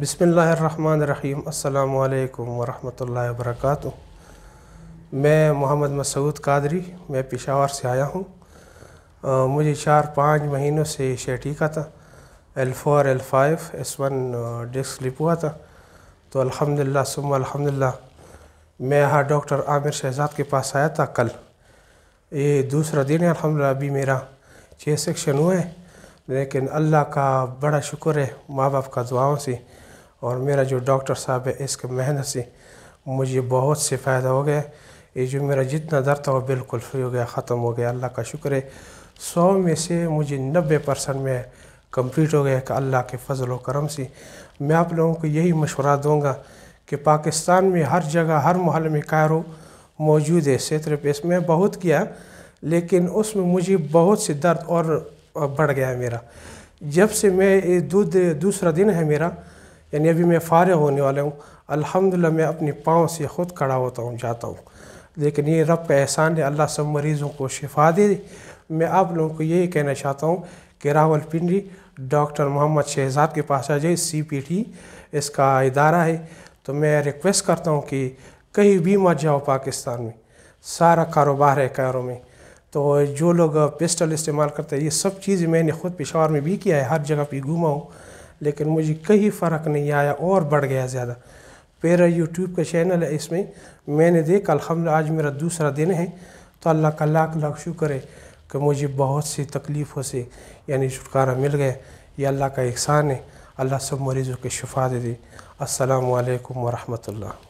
بسم اللہ الرحمن الرحیم السلام علیکم ورحمۃ اللہ وبرکاتہ میں محمد مسعود قادری میں پشاور سے آیا ہوں مجھے چار پانچ مہینوں سے شیٹی کا تھا L four L five S one disc slip ہوا تھا تو الحمدللہ للہ سم میں یہاں ڈاکٹر عامر شہزاد کے پاس آیا تھا کل یہ دوسرا دن ہے الحمدللہ ابھی میرا چھ سیکشن ہوا ہے لیکن اللہ کا بڑا شکر ہے ماں باپ کا دعاؤں سے اور میرا جو ڈاکٹر صاحب ہے اس کے محنت سے مجھے بہت سے فائدہ ہو گیا یہ جو میرا جتنا درد تھا وہ بالکل فری ہو گیا ختم ہو گیا اللہ کا شکر ہے سو میں سے مجھے نبے پرسنٹ میں کمپلیٹ ہو گیا کہ اللہ کے فضل و کرم سے میں آپ لوگوں کو یہی مشورہ دوں گا کہ پاکستان میں ہر جگہ ہر محل میں کائرو موجود ہے سیتر پیس میں بہت کیا لیکن اس میں مجھے بہت سے درد اور بڑھ گیا ہے میرا جب سے میں دودھ دوسرا دن ہے میرا یعنی ابھی میں فارغ ہونے والا ہوں الحمدللہ میں اپنے پاؤں سے خود کھڑا ہوتا ہوں جاتا ہوں لیکن یہ رب کا احسان ہے اللہ سب مریضوں کو شفا دے میں آپ لوگوں کو یہی کہنا چاہتا ہوں کہ راول پنڈی ڈاکٹر محمد شہزاد کے پاس آ جائے سی پی ٹی اس کا ادارہ ہے تو میں ریکویسٹ کرتا ہوں کہ کہیں بھی مت جاؤ پاکستان میں سارا کاروبار ہے کاروں میں تو جو لوگ پسٹل استعمال کرتے ہیں یہ سب چیزیں میں نے خود پشاور میں بھی کیا ہے ہر جگہ پہ گھوما ہوں لیکن مجھے کہیں فرق نہیں آیا اور بڑھ گیا زیادہ پیرا یوٹیوب کا چینل ہے اس میں میں نے دیکھا الحمد آج میرا دوسرا دن ہے تو اللہ کا لاکھ لاکھ شکر ہے کہ مجھے بہت سی تکلیفوں سے یعنی چھٹکارا مل گیا یہ اللہ کا احسان ہے اللہ سب مریضوں کے شفا دے دے السلام علیکم ورحمۃ اللہ